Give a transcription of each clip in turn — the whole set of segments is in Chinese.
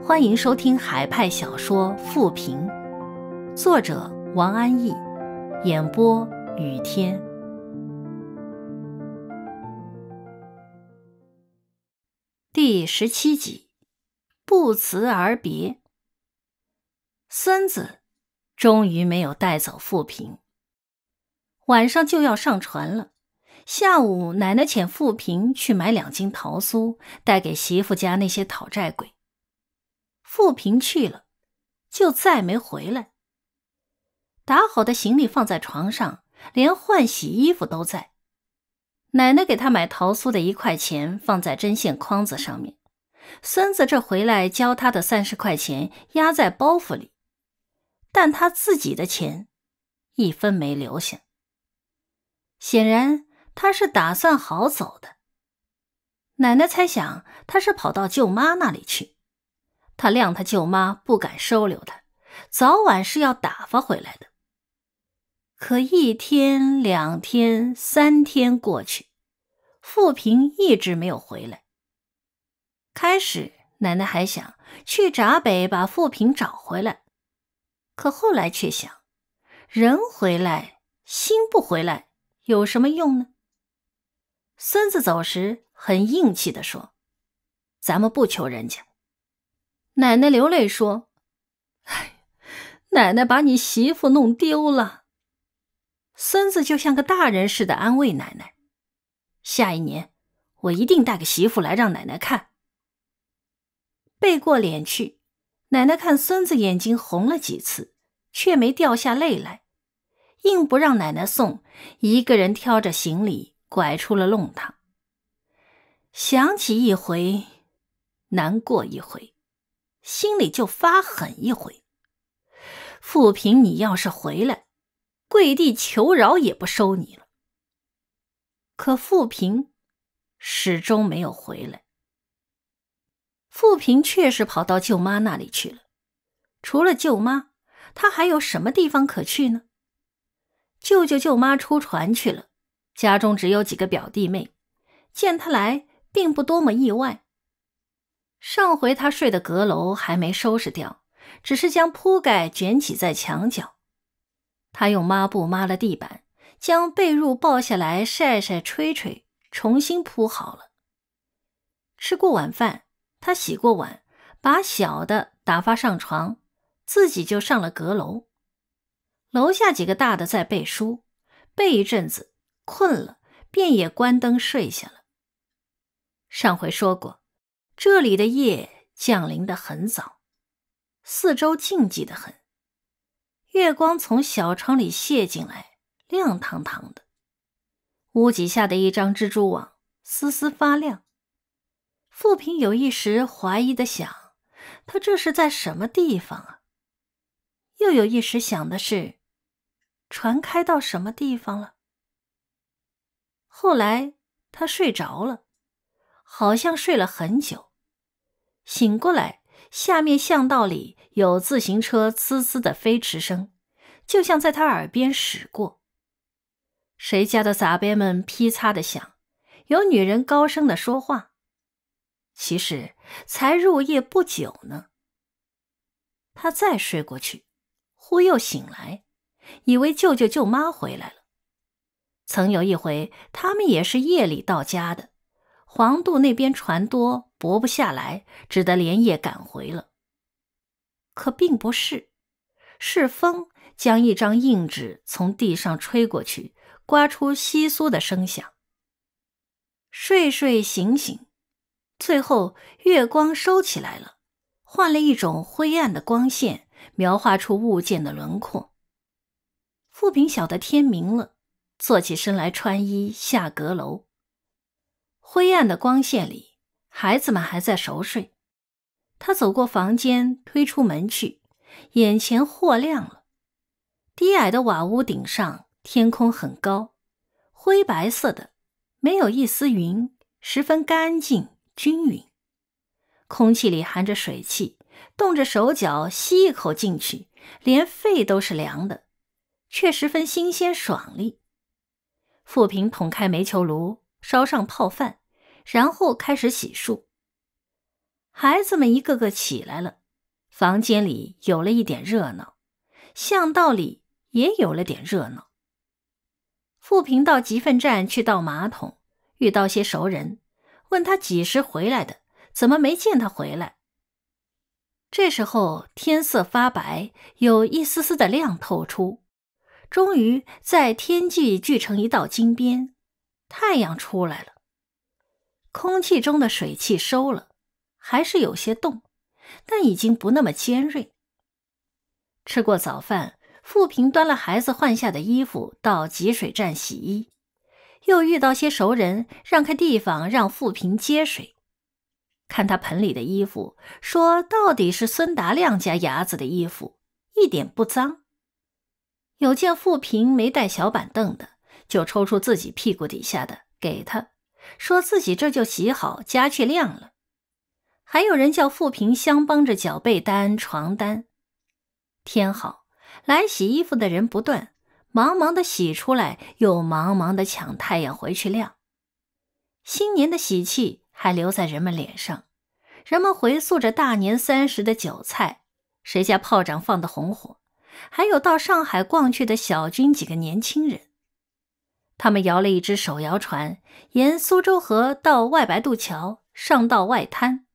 欢迎收听《海派小说·富平》，作者王安忆，演播雨天。第十七集，不辞而别。孙子终于没有带走富平，晚上就要上船了。下午，奶奶遣富平去买两斤桃酥，带给媳妇家那些讨债鬼。富平去了，就再没回来。打好的行李放在床上，连换洗衣服都在。奶奶给他买桃酥的一块钱放在针线筐子上面，孙子这回来交他的三十块钱压在包袱里，但他自己的钱一分没留下。显然。他是打算好走的，奶奶猜想他是跑到舅妈那里去。他谅他舅妈不敢收留他，早晚是要打发回来的。可一天、两天、三天过去，富平一直没有回来。开始，奶奶还想去闸北把富平找回来，可后来却想，人回来，心不回来，有什么用呢？孙子走时很硬气地说：“咱们不求人家。”奶奶流泪说：“哎，奶奶把你媳妇弄丢了。”孙子就像个大人似的安慰奶奶：“下一年我一定带个媳妇来让奶奶看。”背过脸去，奶奶看孙子眼睛红了几次，却没掉下泪来，硬不让奶奶送，一个人挑着行李。拐出了弄堂，想起一回，难过一回，心里就发狠一回。富平，你要是回来，跪地求饶也不收你了。可富平始终没有回来。富平确实跑到舅妈那里去了。除了舅妈，他还有什么地方可去呢？舅舅舅妈出船去了。家中只有几个表弟妹，见他来并不多么意外。上回他睡的阁楼还没收拾掉，只是将铺盖卷起在墙角。他用抹布抹了地板，将被褥抱下来晒晒、吹吹，重新铺好了。吃过晚饭，他洗过碗，把小的打发上床，自己就上了阁楼。楼下几个大的在背书，背一阵子。困了，便也关灯睡下了。上回说过，这里的夜降临的很早，四周静寂的很。月光从小窗里泻进来，亮堂堂的。屋脊下的一张蜘蛛网，丝丝发亮。富平有一时怀疑的想：他这是在什么地方啊？又有一时想的是：船开到什么地方了？后来他睡着了，好像睡了很久。醒过来，下面巷道里有自行车“滋滋”的飞驰声，就像在他耳边驶过。谁家的杂杯们“劈叉的响，有女人高声的说话。其实才入夜不久呢。他再睡过去，忽又醒来，以为舅舅舅妈回来了。曾有一回，他们也是夜里到家的。黄渡那边船多，泊不下来，只得连夜赶回了。可并不是，是风将一张硬纸从地上吹过去，刮出稀疏的声响。睡睡醒醒，最后月光收起来了，换了一种灰暗的光线，描画出物件的轮廓。富平晓得天明了。坐起身来，穿衣下阁楼。灰暗的光线里，孩子们还在熟睡。他走过房间，推出门去，眼前豁亮了。低矮的瓦屋顶上，天空很高，灰白色的，没有一丝云，十分干净均匀。空气里含着水汽，动着手脚吸一口进去，连肺都是凉的，却十分新鲜爽利。富平捅开煤球炉，烧上泡饭，然后开始洗漱。孩子们一个个起来了，房间里有了一点热闹，巷道里也有了点热闹。富平到集粪站去倒马桶，遇到些熟人，问他几时回来的，怎么没见他回来？这时候天色发白，有一丝丝的亮透出。终于在天际聚成一道金边，太阳出来了。空气中的水汽收了，还是有些冻，但已经不那么尖锐。吃过早饭，富平端了孩子换下的衣服到集水站洗衣，又遇到些熟人，让开地方让富平接水，看他盆里的衣服，说到底是孙达亮家伢子的衣服，一点不脏。有见富平没带小板凳的，就抽出自己屁股底下的给他，说自己这就洗好，家去晾了。还有人叫富平相帮着绞被单、床单。天好，来洗衣服的人不断，忙忙的洗出来，又忙忙的抢太阳回去晾。新年的喜气还留在人们脸上，人们回溯着大年三十的酒菜，谁家炮仗放得红火。还有到上海逛去的小军几个年轻人，他们摇了一只手摇船，沿苏州河到外白渡桥上，到外滩，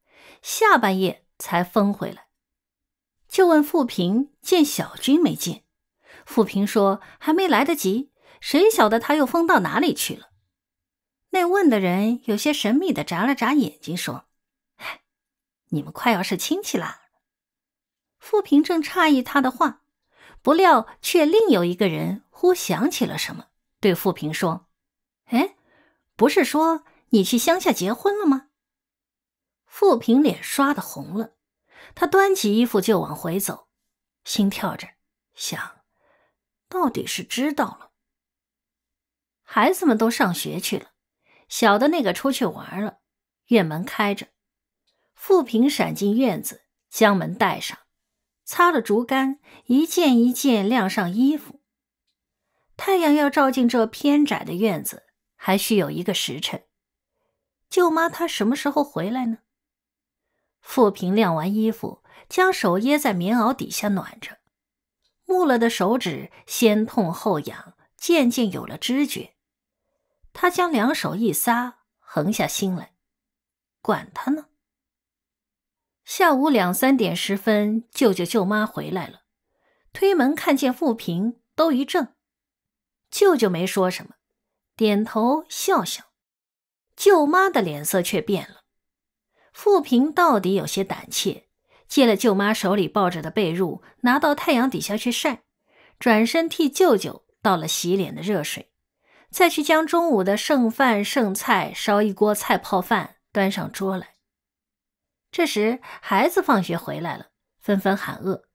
下半夜才风回来。就问富平见小军没见，富平说还没来得及，谁晓得他又封到哪里去了？那问的人有些神秘的眨了眨眼睛，说：“你们快要是亲戚啦。”富平正诧异他的话。不料，却另有一个人忽想起了什么，对富平说：“哎，不是说你去乡下结婚了吗？”富平脸刷的红了，他端起衣服就往回走，心跳着想，到底是知道了。孩子们都上学去了，小的那个出去玩了，院门开着，富平闪进院子，将门带上。擦了竹竿，一件一件晾上衣服。太阳要照进这偏窄的院子，还需有一个时辰。舅妈她什么时候回来呢？富平晾完衣服，将手掖在棉袄底下暖着，木了的手指先痛后痒，渐渐有了知觉。他将两手一撒，横下心来，管他呢。下午两三点十分，舅舅舅妈回来了，推门看见富平都一怔。舅舅没说什么，点头笑笑。舅妈的脸色却变了。富平到底有些胆怯，借了舅妈手里抱着的被褥，拿到太阳底下去晒。转身替舅舅倒了洗脸的热水，再去将中午的剩饭剩菜烧一锅菜泡饭，端上桌来。这时，孩子放学回来了，纷纷喊饿。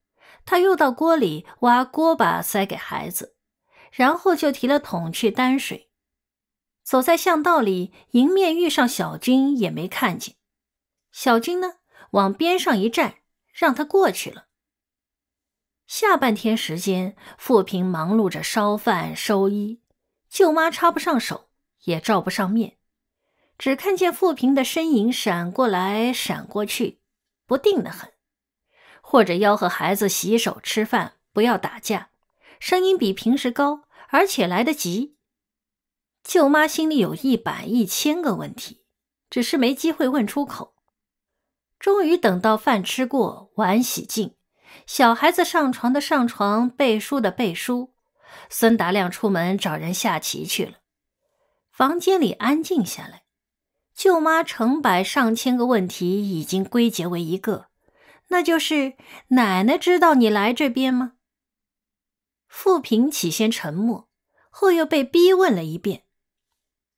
他又到锅里挖锅巴塞给孩子，然后就提了桶去担水。走在巷道里，迎面遇上小军，也没看见。小军呢，往边上一站，让他过去了。下半天时间，富平忙碌着烧饭、收衣，舅妈插不上手，也照不上面。只看见富平的身影闪过来闪过去，不定的很。或者吆喝孩子洗手吃饭，不要打架，声音比平时高，而且来得急。舅妈心里有一百一千个问题，只是没机会问出口。终于等到饭吃过，碗洗净，小孩子上床的上床，背书的背书。孙达亮出门找人下棋去了，房间里安静下来。舅妈成百上千个问题已经归结为一个，那就是奶奶知道你来这边吗？富平起先沉默，后又被逼问了一遍：“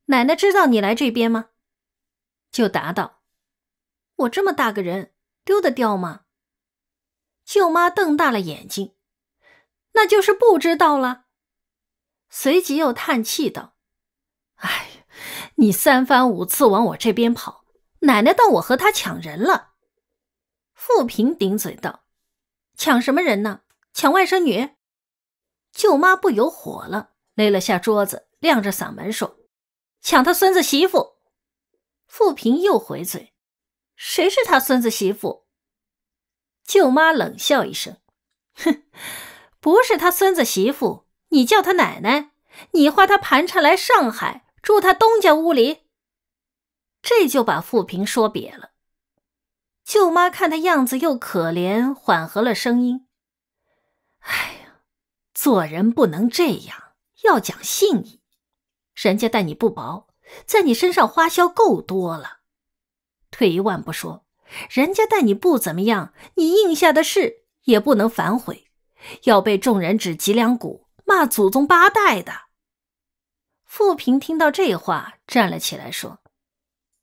奶奶知道你来这边吗？”就答道：“我这么大个人，丢得掉吗？”舅妈瞪大了眼睛，那就是不知道了。随即又叹气道：“哎。”你三番五次往我这边跑，奶奶当我和他抢人了。富平顶嘴道：“抢什么人呢？抢外甥女。”舅妈不由火了，擂了下桌子，亮着嗓门说：“抢他孙子媳妇。”富平又回嘴：“谁是他孙子媳妇？”舅妈冷笑一声：“哼，不是他孙子媳妇，你叫他奶奶，你花他盘缠来上海。”住他东家屋里，这就把富平说瘪了。舅妈看他样子又可怜，缓和了声音：“哎呀，做人不能这样，要讲信义。人家待你不薄，在你身上花销够多了。退一万步说，人家待你不怎么样，你应下的事也不能反悔，要被众人指脊梁骨，骂祖宗八代的。”富平听到这话，站了起来说：“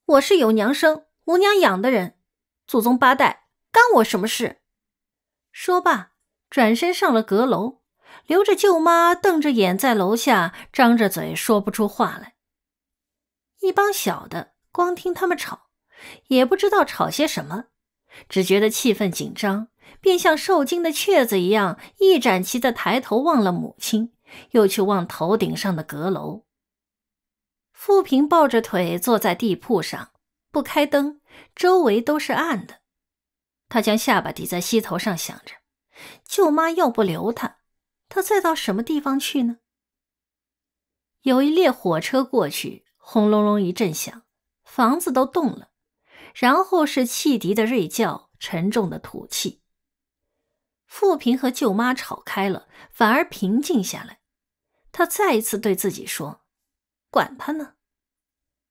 我是有娘生无娘养的人，祖宗八代干我什么事？”说罢，转身上了阁楼，留着舅妈瞪着眼在楼下张着嘴说不出话来。一帮小的光听他们吵，也不知道吵些什么，只觉得气氛紧张，便像受惊的雀子一样，一展旗的抬头望了母亲，又去望头顶上的阁楼。富平抱着腿坐在地铺上，不开灯，周围都是暗的。他将下巴抵在膝头上，想着：舅妈要不留他，他再到什么地方去呢？有一列火车过去，轰隆隆一阵响，房子都动了。然后是汽笛的锐叫，沉重的吐气。富平和舅妈吵开了，反而平静下来。他再一次对自己说。管他呢，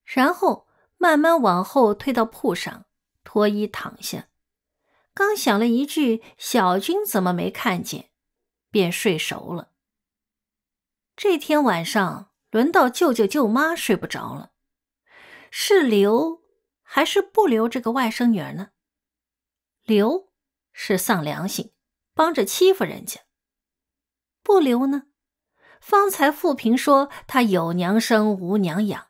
然后慢慢往后退到铺上，脱衣躺下。刚想了一句：“小军怎么没看见？”便睡熟了。这天晚上，轮到舅舅舅妈睡不着了。是留还是不留这个外甥女儿呢？留是丧良心，帮着欺负人家；不留呢？方才富平说他有娘生无娘养，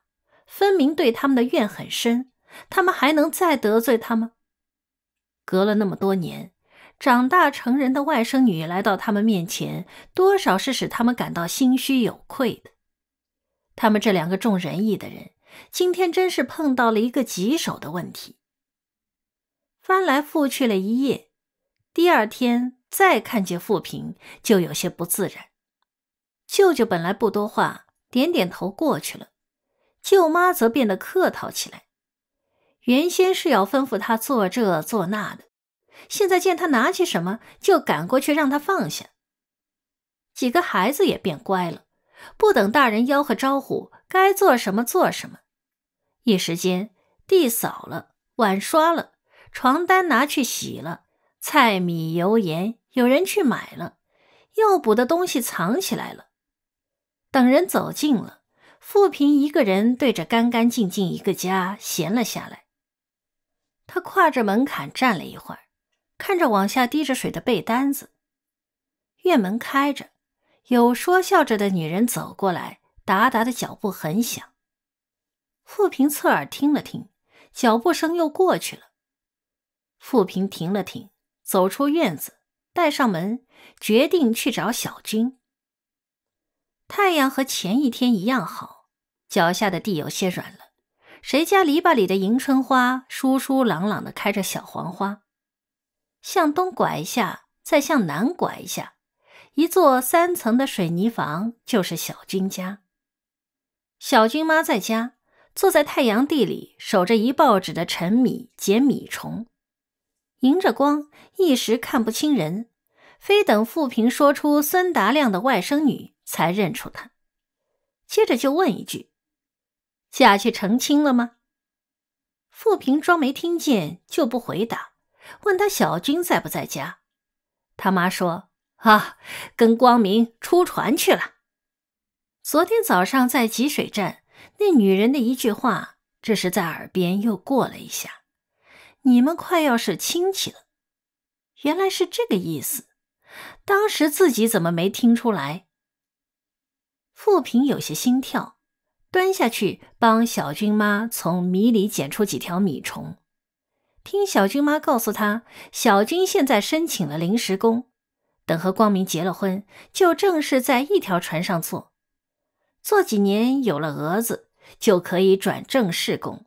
分明对他们的怨很深。他们还能再得罪他吗？隔了那么多年，长大成人的外甥女来到他们面前，多少是使他们感到心虚有愧的。他们这两个重仁义的人，今天真是碰到了一个棘手的问题。翻来覆去了一夜，第二天再看见富平，就有些不自然。舅舅本来不多话，点点头过去了。舅妈则变得客套起来，原先是要吩咐他做这做那的，现在见他拿起什么，就赶过去让他放下。几个孩子也变乖了，不等大人吆喝招呼，该做什么做什么。一时间，地扫了，碗刷了，床单拿去洗了，菜米油盐有人去买了，要补的东西藏起来了。等人走近了，富平一个人对着干干净净一个家闲了下来。他跨着门槛站了一会儿，看着往下滴着水的被单子。院门开着，有说笑着的女人走过来，哒哒的脚步很响。富平侧耳听了听，脚步声又过去了。富平停了停，走出院子，带上门，决定去找小军。太阳和前一天一样好，脚下的地有些软了。谁家篱笆里的迎春花疏疏朗朗的开着小黄花。向东拐一下，再向南拐一下，一座三层的水泥房就是小军家。小军妈在家坐在太阳地里，守着一报纸的陈米捡米虫，迎着光一时看不清人，非等富平说出孙达亮的外甥女。才认出他，接着就问一句：“下去成亲了吗？”富平装没听见，就不回答。问他小军在不在家，他妈说：“啊，跟光明出船去了。”昨天早上在吉水站，那女人的一句话，这是在耳边又过了一下。你们快要是亲戚了，原来是这个意思。当时自己怎么没听出来？富平有些心跳，蹲下去帮小军妈从米里捡出几条米虫。听小军妈告诉他，小军现在申请了临时工，等和光明结了婚，就正式在一条船上做，做几年有了儿子，就可以转正式工。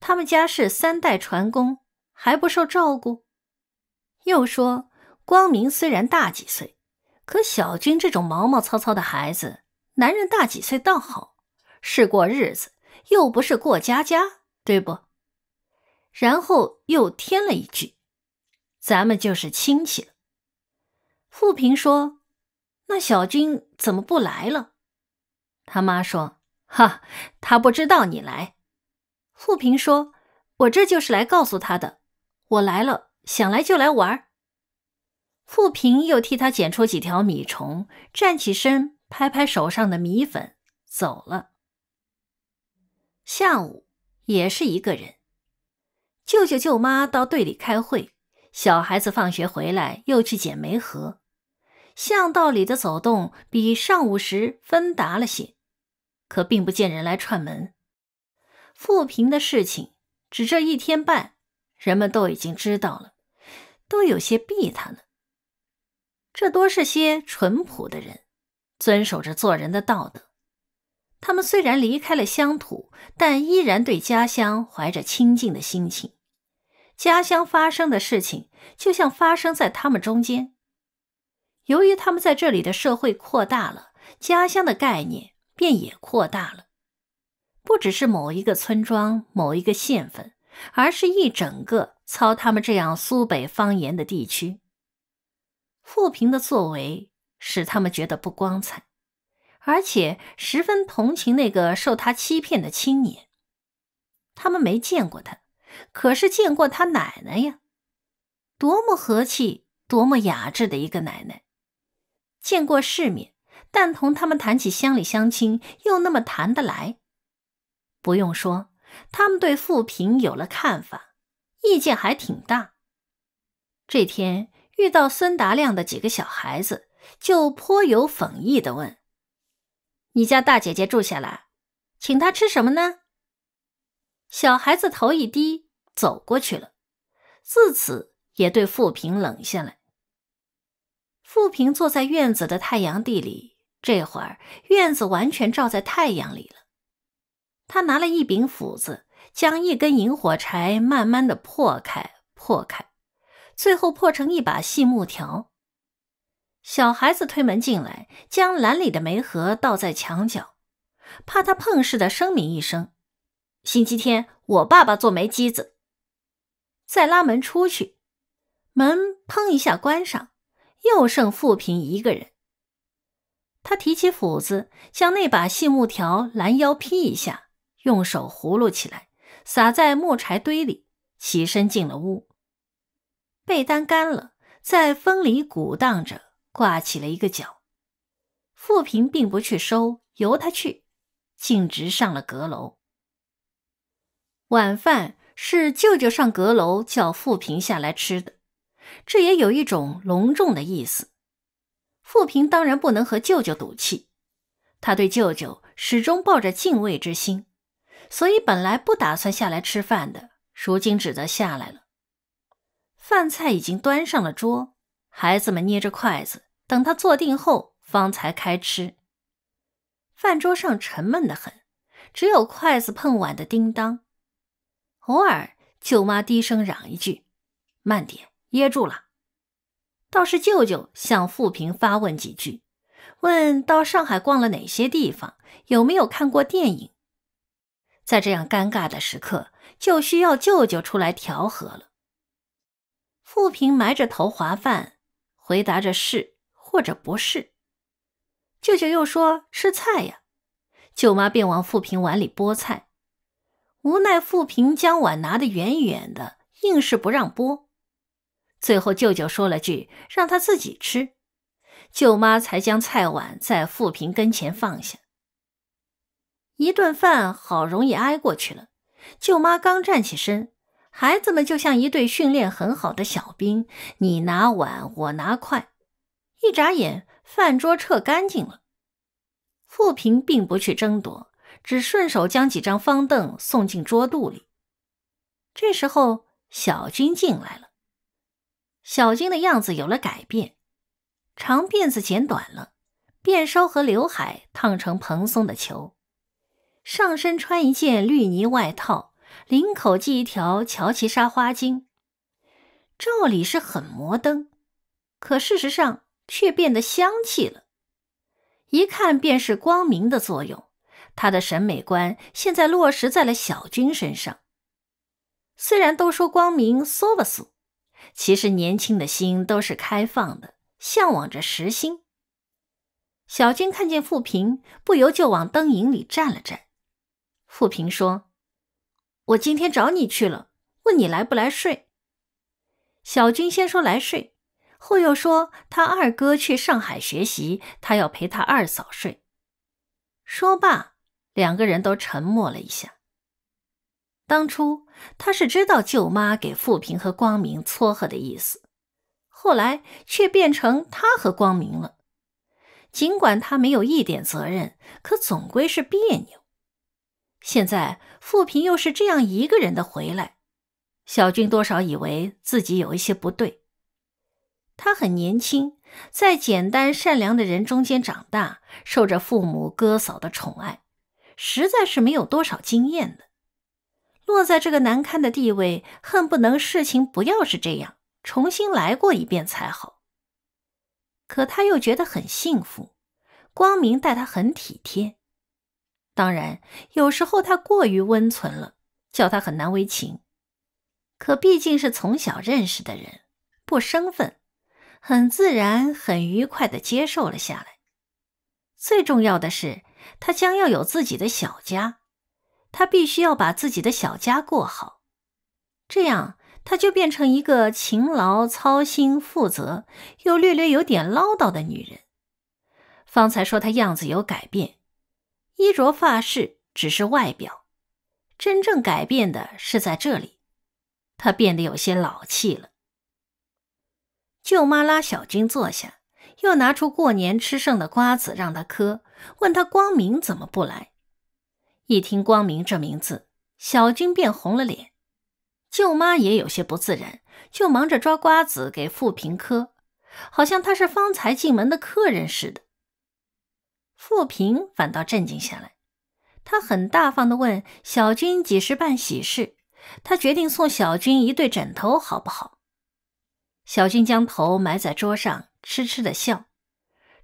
他们家是三代船工，还不受照顾。又说，光明虽然大几岁，可小军这种毛毛糙糙的孩子。男人大几岁倒好，是过日子，又不是过家家，对不？然后又添了一句：“咱们就是亲戚了。”富平说：“那小军怎么不来了？”他妈说：“哈，他不知道你来。”富平说：“我这就是来告诉他的，我来了，想来就来玩。”富平又替他捡出几条米虫，站起身。拍拍手上的米粉，走了。下午也是一个人，舅舅舅妈到队里开会，小孩子放学回来又去捡煤核，巷道里的走动比上午时分达了些，可并不见人来串门。富平的事情只这一天半，人们都已经知道了，都有些避他了。这多是些淳朴的人。遵守着做人的道德，他们虽然离开了乡土，但依然对家乡怀着亲近的心情。家乡发生的事情，就像发生在他们中间。由于他们在这里的社会扩大了，家乡的概念便也扩大了，不只是某一个村庄、某一个县份，而是一整个操他们这样苏北方言的地区。富平的作为。使他们觉得不光彩，而且十分同情那个受他欺骗的青年。他们没见过他，可是见过他奶奶呀，多么和气，多么雅致的一个奶奶。见过世面，但同他们谈起乡里乡亲，又那么谈得来。不用说，他们对富平有了看法，意见还挺大。这天遇到孙达亮的几个小孩子。就颇有讽意的问：“你家大姐姐住下来，请她吃什么呢？”小孩子头一低，走过去了。自此也对富平冷下来。富平坐在院子的太阳地里，这会儿院子完全照在太阳里了。他拿了一柄斧子，将一根萤火柴慢慢的破开，破开，最后破成一把细木条。小孩子推门进来，将篮里的煤盒倒在墙角，怕他碰似的声明一声：“星期天我爸爸做煤机子。”再拉门出去，门砰一下关上，又剩富平一个人。他提起斧子，将那把细木条拦腰劈一下，用手葫芦起来，撒在木柴堆里，起身进了屋。被单干了，在风里鼓荡着。挂起了一个角，富平并不去收，由他去，径直上了阁楼。晚饭是舅舅上阁楼叫富平下来吃的，这也有一种隆重的意思。富平当然不能和舅舅赌气，他对舅舅始终抱着敬畏之心，所以本来不打算下来吃饭的，如今只得下来了。饭菜已经端上了桌。孩子们捏着筷子，等他坐定后方才开吃。饭桌上沉闷的很，只有筷子碰碗的叮当。偶尔，舅妈低声嚷一句：“慢点，噎住了。”倒是舅舅向富平发问几句，问到上海逛了哪些地方，有没有看过电影。在这样尴尬的时刻，就需要舅舅出来调和了。富平埋着头划饭。回答着是或者不是，舅舅又说吃菜呀，舅妈便往富平碗里拨菜，无奈富平将碗拿得远远的，硬是不让拨。最后舅舅说了句让他自己吃，舅妈才将菜碗在富平跟前放下。一顿饭好容易挨过去了，舅妈刚站起身。孩子们就像一对训练很好的小兵，你拿碗，我拿筷，一眨眼，饭桌撤干净了。富平并不去争夺，只顺手将几张方凳送进桌肚里。这时候，小军进来了。小军的样子有了改变，长辫子剪短了，辫梢和刘海烫成蓬松的球，上身穿一件绿呢外套。领口系一条乔其纱花巾。照理是很摩登，可事实上却变得香气了。一看便是光明的作用，他的审美观现在落实在了小军身上。虽然都说光明缩不缩，其实年轻的心都是开放的，向往着实心。小军看见富平，不由就往灯影里站了站。富平说。我今天找你去了，问你来不来睡。小军先说来睡，后又说他二哥去上海学习，他要陪他二嫂睡。说罢，两个人都沉默了一下。当初他是知道舅妈给富平和光明撮合的意思，后来却变成他和光明了。尽管他没有一点责任，可总归是别扭。现在富平又是这样一个人的回来，小军多少以为自己有一些不对。他很年轻，在简单善良的人中间长大，受着父母哥嫂的宠爱，实在是没有多少经验的。落在这个难堪的地位，恨不能事情不要是这样，重新来过一遍才好。可他又觉得很幸福，光明待他很体贴。当然，有时候他过于温存了，叫他很难为情。可毕竟是从小认识的人，不生分，很自然、很愉快地接受了下来。最重要的是，他将要有自己的小家，他必须要把自己的小家过好，这样他就变成一个勤劳、操心、负责又略略有点唠叨的女人。方才说他样子有改变。衣着发饰只是外表，真正改变的是在这里，他变得有些老气了。舅妈拉小军坐下，又拿出过年吃剩的瓜子让他嗑，问他光明怎么不来。一听光明这名字，小军便红了脸，舅妈也有些不自然，就忙着抓瓜子给富平嗑，好像他是方才进门的客人似的。富平反倒镇静下来，他很大方的问小军几时办喜事，他决定送小军一对枕头，好不好？小军将头埋在桌上，痴痴的笑，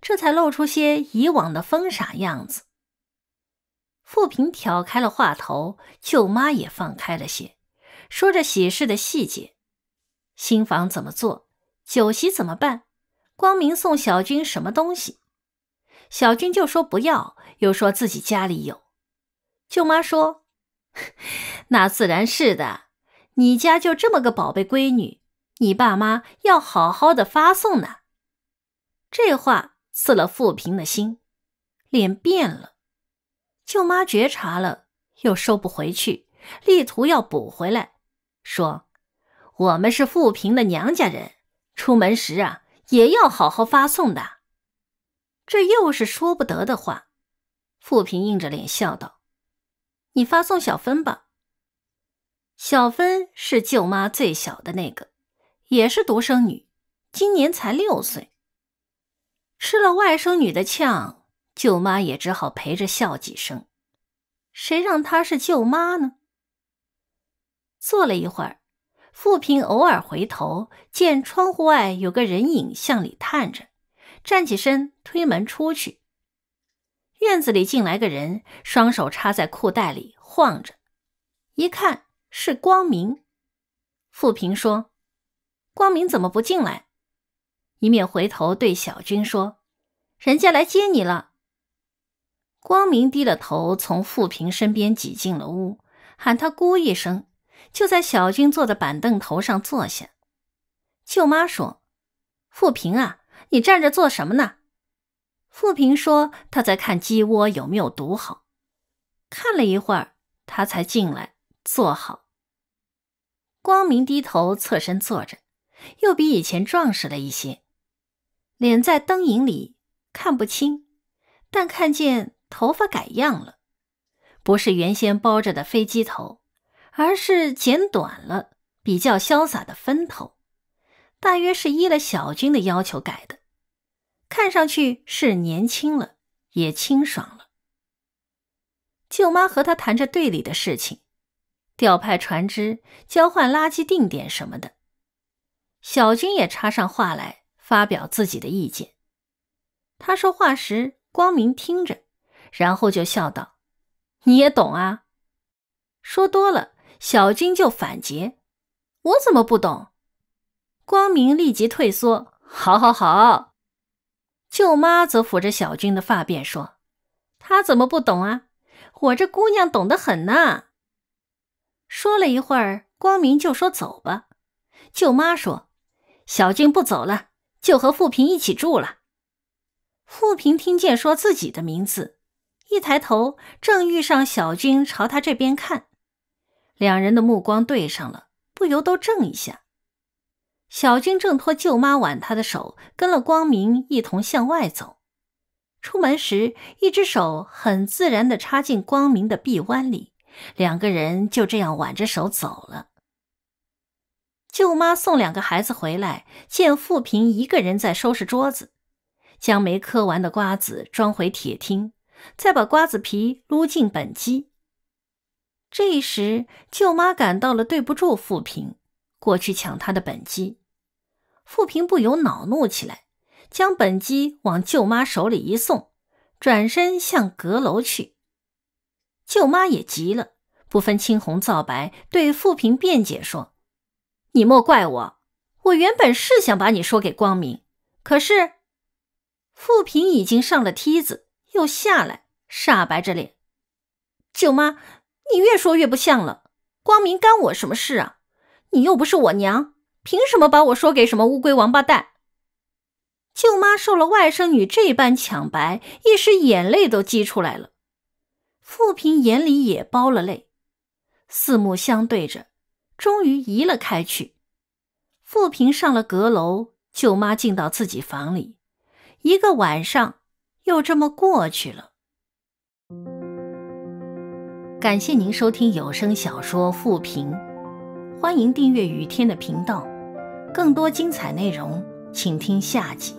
这才露出些以往的疯傻样子。富平挑开了话头，舅妈也放开了些，说着喜事的细节，新房怎么做，酒席怎么办，光明送小军什么东西。小军就说不要，又说自己家里有。舅妈说：“ 那自然是的，你家就这么个宝贝闺女，你爸妈要好好的发送呢。”这话刺了富平的心，脸变了。舅妈觉察了，又收不回去，力图要补回来，说：“我们是富平的娘家人，出门时啊，也要好好发送的。”这又是说不得的话。富平硬着脸笑道：“你发送小芬吧。小芬是舅妈最小的那个，也是独生女，今年才六岁。吃了外甥女的呛，舅妈也只好陪着笑几声。谁让她是舅妈呢？”坐了一会儿，富平偶尔回头，见窗户外有个人影向里探着。站起身，推门出去。院子里进来个人，双手插在裤袋里晃着。一看是光明。富平说：“光明怎么不进来？”一面回头对小军说：“人家来接你了。”光明低了头，从富平身边挤进了屋，喊他“姑”一声，就在小军坐的板凳头上坐下。舅妈说：“富平啊。”你站着做什么呢？富平说他在看鸡窝有没有堵好，看了一会儿，他才进来坐好。光明低头侧身坐着，又比以前壮实了一些，脸在灯影里看不清，但看见头发改样了，不是原先包着的飞机头，而是剪短了，比较潇洒的分头，大约是依了小军的要求改的。看上去是年轻了，也清爽了。舅妈和他谈着队里的事情，调派船只、交换垃圾、定点什么的。小军也插上话来，发表自己的意见。他说话时，光明听着，然后就笑道：“你也懂啊。”说多了，小军就反诘：“我怎么不懂？”光明立即退缩：“好好好。”舅妈则抚着小军的发辫说：“他怎么不懂啊？我这姑娘懂得很呢。”说了一会儿，光明就说：“走吧。”舅妈说：“小军不走了，就和富平一起住了。”富平听见说自己的名字，一抬头正遇上小军朝他这边看，两人的目光对上了，不由都怔一下。小军挣脱舅妈挽他的手，跟了光明一同向外走。出门时，一只手很自然的插进光明的臂弯里，两个人就这样挽着手走了。舅妈送两个孩子回来，见富平一个人在收拾桌子，将没嗑完的瓜子装回铁听，再把瓜子皮撸进本机。这时，舅妈感到了对不住富平。过去抢他的本鸡，富平不由恼怒起来，将本鸡往舅妈手里一送，转身向阁楼去。舅妈也急了，不分青红皂白，对富平辩解说：“你莫怪我，我原本是想把你说给光明，可是富平已经上了梯子，又下来，煞白着脸。舅妈，你越说越不像了，光明干我什么事啊？”你又不是我娘，凭什么把我说给什么乌龟王八蛋？舅妈受了外甥女这般抢白，一时眼泪都激出来了。富平眼里也包了泪，四目相对着，终于移了开去。富平上了阁楼，舅妈进到自己房里，一个晚上又这么过去了。感谢您收听有声小说《富平》。欢迎订阅雨天的频道，更多精彩内容，请听下集。